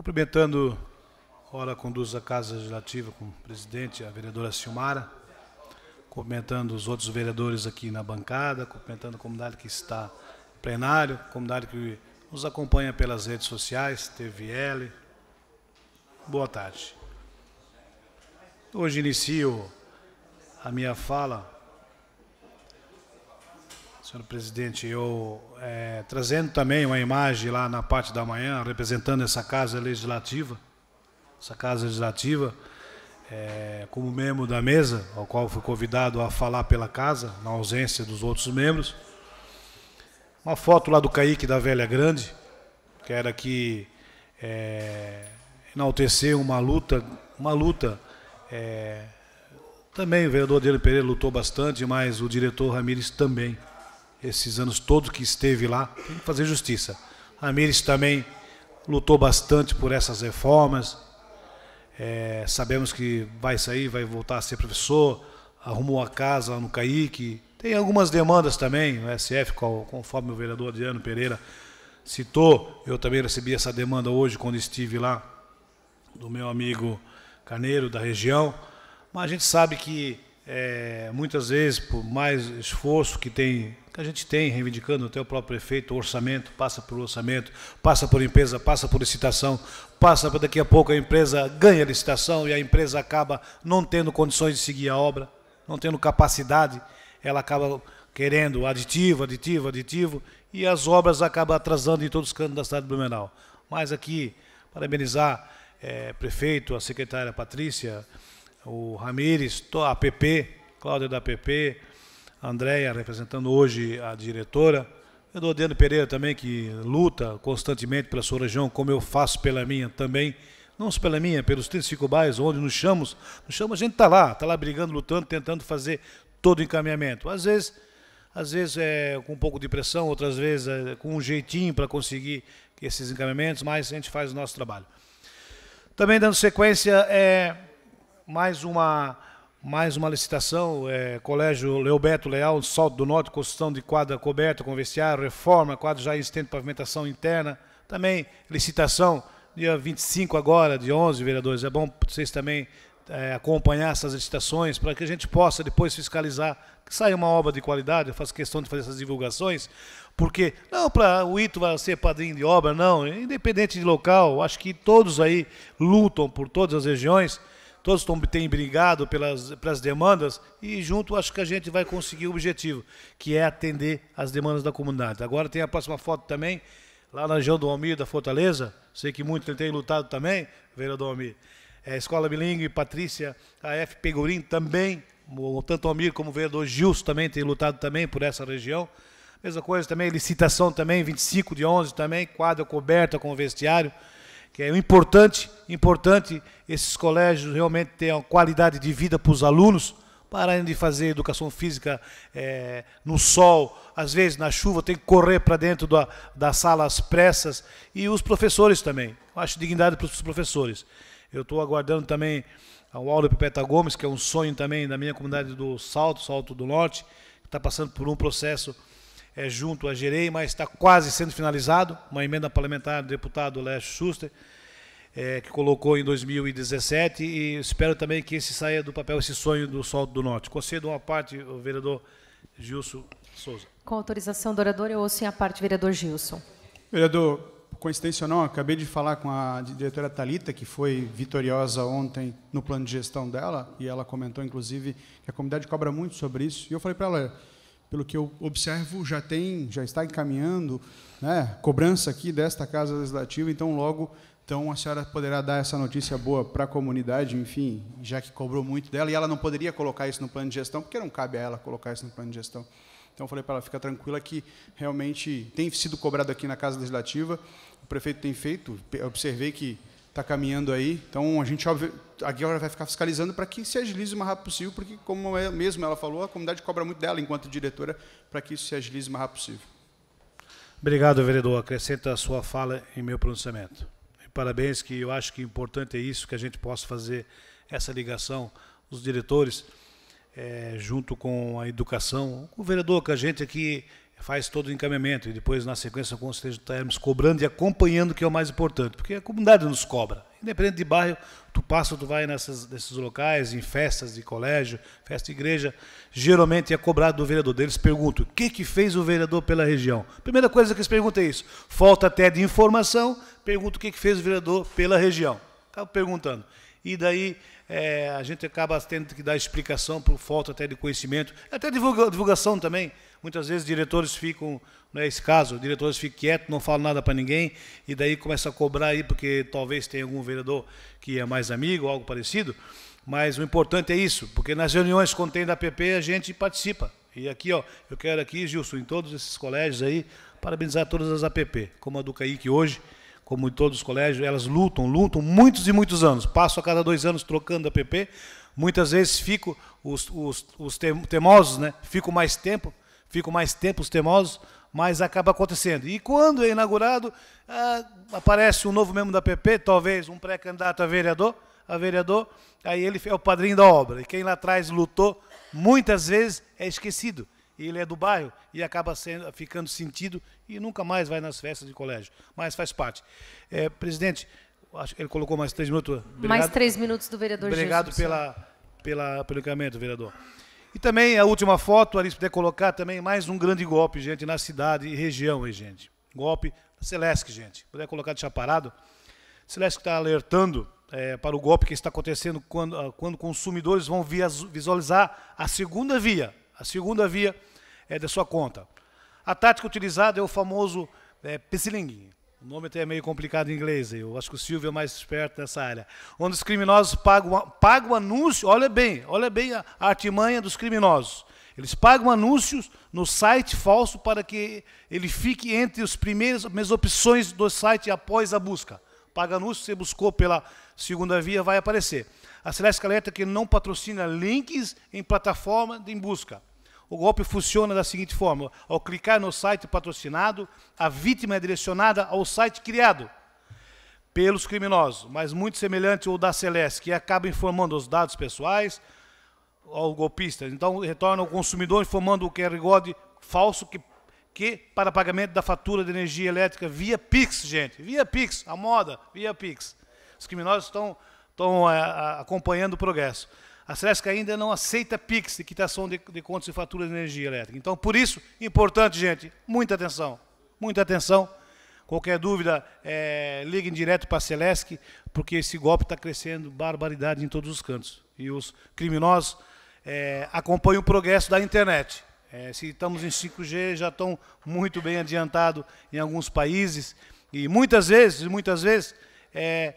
Cumprimentando, ora conduz a Casa Legislativa com o presidente, a vereadora Silmara, cumprimentando os outros vereadores aqui na bancada, cumprimentando a comunidade que está em plenário, comunidade que nos acompanha pelas redes sociais, TVL. Boa tarde. Hoje inicio a minha fala Senhor presidente, eu é, trazendo também uma imagem lá na parte da manhã, representando essa casa legislativa, essa casa legislativa, é, como membro da mesa, ao qual fui convidado a falar pela casa, na ausência dos outros membros. Uma foto lá do Caíque da Velha Grande, que era que é, enaltecer uma luta, uma luta. É, também o vereador Adelio Pereira lutou bastante, mas o diretor Ramires também esses anos todos que esteve lá, tem que fazer justiça. Miris também lutou bastante por essas reformas. É, sabemos que vai sair, vai voltar a ser professor, arrumou a casa lá no Caique. Tem algumas demandas também, no SF, conforme o vereador Adriano Pereira citou. Eu também recebi essa demanda hoje quando estive lá, do meu amigo Carneiro, da região. Mas a gente sabe que é, muitas vezes, por mais esforço que tem que a gente tem, reivindicando até o próprio prefeito, o orçamento, passa por orçamento, passa por empresa, passa por licitação, passa para daqui a pouco a empresa ganha a licitação e a empresa acaba não tendo condições de seguir a obra, não tendo capacidade, ela acaba querendo aditivo, aditivo, aditivo, e as obras acabam atrasando em todos os cantos da cidade de Blumenau. Mas aqui, parabenizar é, prefeito, a secretária Patrícia, o Ramires, a PP, Cláudia da PP, Andréia, representando hoje a diretora, o Dodiano Pereira também, que luta constantemente pela sua região, como eu faço pela minha também, não só pela minha, pelos 35 bairros, onde nos chamamos, nos chamamos, a gente está lá, está lá brigando, lutando, tentando fazer todo o encaminhamento. Às vezes, às vezes é com um pouco de pressão, outras vezes é com um jeitinho para conseguir esses encaminhamentos, mas a gente faz o nosso trabalho. Também dando sequência, é, mais uma, mais uma licitação, é, Colégio Leoberto Leal, Salto do Norte, construção de quadra coberta com vestiário, reforma, quadra já existente, pavimentação interna, também licitação, dia 25 agora, de 11, vereadores, é bom vocês também é, acompanhar essas licitações para que a gente possa depois fiscalizar que saia uma obra de qualidade, eu faço questão de fazer essas divulgações, porque não para o Ito vai ser padrinho de obra, não, independente de local, acho que todos aí lutam por todas as regiões, todos estão, têm brigado pelas, pelas demandas e junto acho que a gente vai conseguir o objetivo, que é atender as demandas da comunidade. Agora tem a próxima foto também, lá na região do Almir, da Fortaleza, sei que muito ele tem lutado também, vereador Almir. É, Escola Bilingue, Patrícia, a F. Pegorim também, tanto o Almir como o vereador Gilson também tem lutado também por essa região. Mesma coisa também, licitação também, 25 de 11 também, quadra coberta com vestiário que é importante, importante esses colégios realmente tenham qualidade de vida para os alunos, pararem de fazer educação física é, no sol, às vezes na chuva, tem que correr para dentro da, das salas pressas, e os professores também. Eu acho dignidade para os professores. Eu estou aguardando também o Aldo Pepeta Gomes, que é um sonho também da minha comunidade do Salto, Salto do Norte, que está passando por um processo é, junto a Gerei, mas está quase sendo finalizado, uma emenda parlamentar do deputado Leste Schuster, é, que colocou em 2017, e espero também que esse saia do papel, esse sonho do Sol do Norte. Concedo uma parte, o vereador Gilson Souza. Com autorização do orador, eu ouço em a parte, vereador Gilson. Vereador, coincidência ou não, acabei de falar com a diretora Talita, que foi vitoriosa ontem no plano de gestão dela, e ela comentou, inclusive, que a comunidade cobra muito sobre isso. E eu falei para ela, pelo que eu observo, já tem, já está encaminhando, né, cobrança aqui desta Casa Legislativa, então logo então a senhora poderá dar essa notícia boa para a comunidade, enfim, já que cobrou muito dela, e ela não poderia colocar isso no plano de gestão, porque não cabe a ela colocar isso no plano de gestão. Então eu falei para ela, fica tranquila que realmente tem sido cobrado aqui na Casa Legislativa, o prefeito tem feito, observei que está caminhando aí. Então a gente óbvio, agora vai ficar fiscalizando para que se agilize o mais rápido possível, porque como é, mesmo ela falou, a comunidade cobra muito dela enquanto diretora para que isso se agilize o mais rápido possível. Obrigado, vereador. Acrescenta a sua fala em meu pronunciamento. E parabéns, que eu acho que importante é isso, que a gente possa fazer essa ligação, os diretores, é, junto com a educação. O vereador, que a gente aqui faz todo o encaminhamento e depois, na sequência, com certeza estaremos cobrando e acompanhando, que é o mais importante, porque a comunidade nos cobra. Independente de bairro, tu passa, tu vai nessas, nesses locais, em festas de colégio, festa de igreja, geralmente é cobrado do vereador. Eles perguntam, o que, que fez o vereador pela região? Primeira coisa que eles perguntam é isso. Falta até de informação, pergunta o que, que fez o vereador pela região. Acaba perguntando. E daí é, a gente acaba tendo que dar explicação por falta até de conhecimento, até divulga, divulgação também, Muitas vezes diretores ficam, não é esse caso, diretores ficam quietos, não falam nada para ninguém, e daí começa a cobrar aí, porque talvez tenha algum vereador que é mais amigo, algo parecido. Mas o importante é isso, porque nas reuniões que contém da PP a gente participa. E aqui, ó, eu quero aqui, Gilson, em todos esses colégios aí, parabenizar todas as APP, como a do CAIC hoje, como em todos os colégios, elas lutam, lutam muitos e muitos anos. Passo a cada dois anos trocando a APP. Muitas vezes fico, os, os, os teimosos, né, fico mais tempo, ficam mais tempo os teimosos, mas acaba acontecendo. E quando é inaugurado, ah, aparece um novo membro da PP, talvez um pré-candidato a vereador, a vereador, aí ele é o padrinho da obra. E quem lá atrás lutou, muitas vezes é esquecido. E ele é do bairro e acaba sendo, ficando sentido e nunca mais vai nas festas de colégio. Mas faz parte. É, presidente, acho que ele colocou mais três minutos. Obrigado. Mais três minutos do vereador Obrigado Jesus, pela, pela, pelo encaminhamento, vereador. E também a última foto, ali, se puder colocar também, mais um grande golpe, gente, na cidade e região, aí, gente. Golpe da Celeste, gente. Puder colocar de chaparado. Celeste está alertando é, para o golpe que está acontecendo quando, ah, quando consumidores vão visualizar a segunda via, a segunda via é, da sua conta. A tática utilizada é o famoso é, o nome até é meio complicado em inglês, eu acho que o Silvio é mais esperto nessa área. Onde os criminosos pagam, pagam anúncio, olha bem, olha bem a, artimanha dos criminosos. Eles pagam anúncios no site falso para que ele fique entre as primeiras opções do site após a busca. Paga anúncio, você buscou pela segunda via, vai aparecer. A Celeste alerta que não patrocina links em plataforma de busca. O golpe funciona da seguinte forma: ao clicar no site patrocinado, a vítima é direcionada ao site criado pelos criminosos, mas muito semelhante ao da Celeste, que acaba informando os dados pessoais ao golpista. Então, retorna ao consumidor informando o QR Code falso que, que para pagamento da fatura de energia elétrica via Pix, gente. Via Pix, a moda, via Pix. Os criminosos estão, estão é, acompanhando o progresso. A Celesc ainda não aceita PIX, de quitação de, de contas e faturas de energia elétrica. Então, por isso, importante, gente, muita atenção. Muita atenção. Qualquer dúvida, é, liguem direto para a Celesc, porque esse golpe está crescendo barbaridade em todos os cantos. E os criminosos é, acompanham o progresso da internet. É, se estamos em 5G, já estão muito bem adiantados em alguns países. E muitas vezes, muitas vezes, é,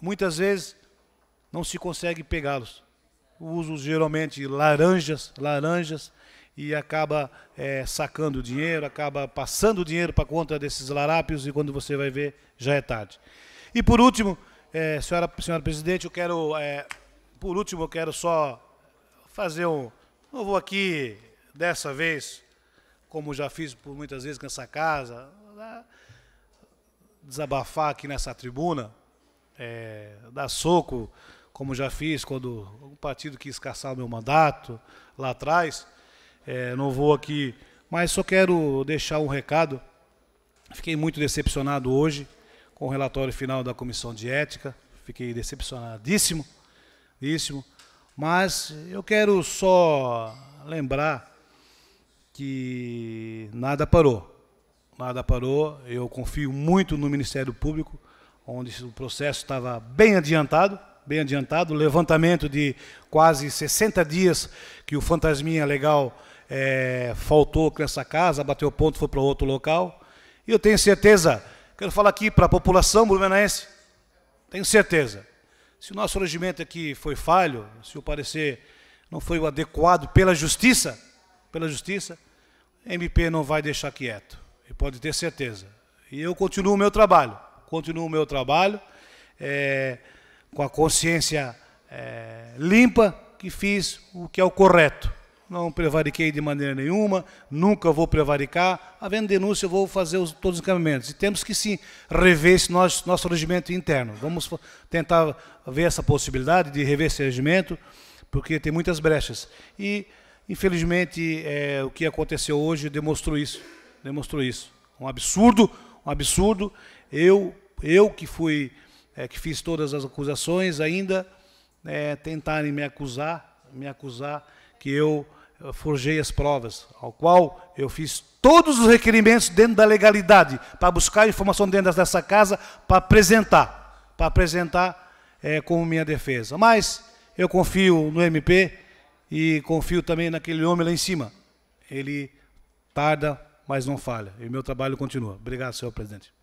muitas vezes não se consegue pegá-los uso geralmente laranjas, laranjas e acaba é, sacando dinheiro, acaba passando dinheiro para conta desses larápios e quando você vai ver já é tarde. E por último, é, senhora, senhora presidente, eu quero, é, por último, eu quero só fazer um, eu vou aqui dessa vez, como já fiz por muitas vezes nessa casa, né, desabafar aqui nessa tribuna, dar soco como já fiz quando o partido quis caçar o meu mandato lá atrás. É, não vou aqui, mas só quero deixar um recado. Fiquei muito decepcionado hoje com o relatório final da comissão de ética. Fiquei decepcionadíssimo, díssimo. Mas eu quero só lembrar que nada parou. Nada parou. Eu confio muito no Ministério Público, onde o processo estava bem adiantado bem adiantado, o levantamento de quase 60 dias que o fantasminha legal é, faltou com essa casa, bateu ponto, foi para outro local. E eu tenho certeza, quero falar aqui para a população blumenense, tenho certeza, se o nosso regimento aqui foi falho, se o parecer não foi o adequado pela justiça, pela justiça, MP não vai deixar quieto. E pode ter certeza. E eu continuo o meu trabalho. Continuo o meu trabalho. É, com a consciência é, limpa que fiz o que é o correto. Não prevariquei de maneira nenhuma, nunca vou prevaricar. Havendo denúncia, eu vou fazer os, todos os encaminhamentos. E temos que sim rever esse nosso, nosso regimento interno. Vamos tentar ver essa possibilidade de rever esse regimento, porque tem muitas brechas. E, infelizmente, é, o que aconteceu hoje demonstrou isso. Demonstrou isso. Um absurdo, um absurdo. Eu, eu que fui é, que fiz todas as acusações, ainda é, tentarem me acusar, me acusar que eu eh, forjei as provas, ao qual eu fiz todos os requerimentos dentro da legalidade, para buscar informação dentro dessa casa, para apresentar, para apresentar é, como minha defesa. Mas eu confio no MP e confio também naquele homem lá em cima. Ele tarda, mas não falha. E o meu trabalho continua. Obrigado, senhor presidente.